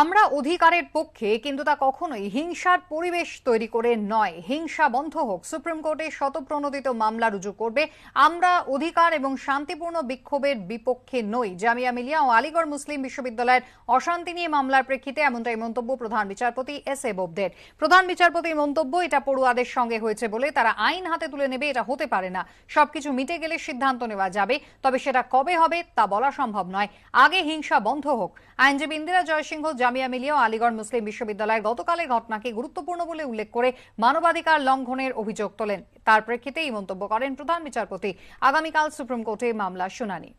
আমরা অধিকারের পক্ষে কিন্তু তা কখনোই হিংসার পরিবেশ তৈরি করে নয় হিংসা বন্ধ হোক সুপ্রিম কোর্টে শতপ্রণোদিত মামলা রুজু করবে আমরা অধিকার এবং শান্তিপূর্ণ বিক্ষোভের বিপক্ষে নই জামিয়া মিলিয়া ও আলিগড় মুসলিম বিশ্ববিদ্যালয়ের অশান্তি নিয়ে মামলার প্রেক্ষিতে এমনটাই মন্তব্য প্রধান বিচারপতি এস এ বোবদের প্রধান বিচারপতির মন্তব্য এটা পড়ুয়াদের সঙ্গে হয়েছে বলে তারা আইন হাতে তুলে নেবে এটা হতে পারে না সবকিছু মিটে গেলে সিদ্ধান্ত নেওয়া যাবে তবে সেটা কবে হবে তা বলা সম্ভব নয় আগে হিংসা বন্ধ হোক আইনজীবী ইন্দিরা জয়সিংহ জামিয়া মিলিয়া আলিগড় মুসলিম বিশ্ববিদ্যালয়ের গতকালের ঘটনাকে গুরুত্বপূর্ণ বলে উল্লেখ করে মানবাধিকার লঙ্ঘনের অভিযোগ তোলেন তার প্রেক্ষিতে এই মন্তব্য করেন প্রধান বিচারপতি আগামীকাল সুপ্রিম কোর্টে মামলা শুনানি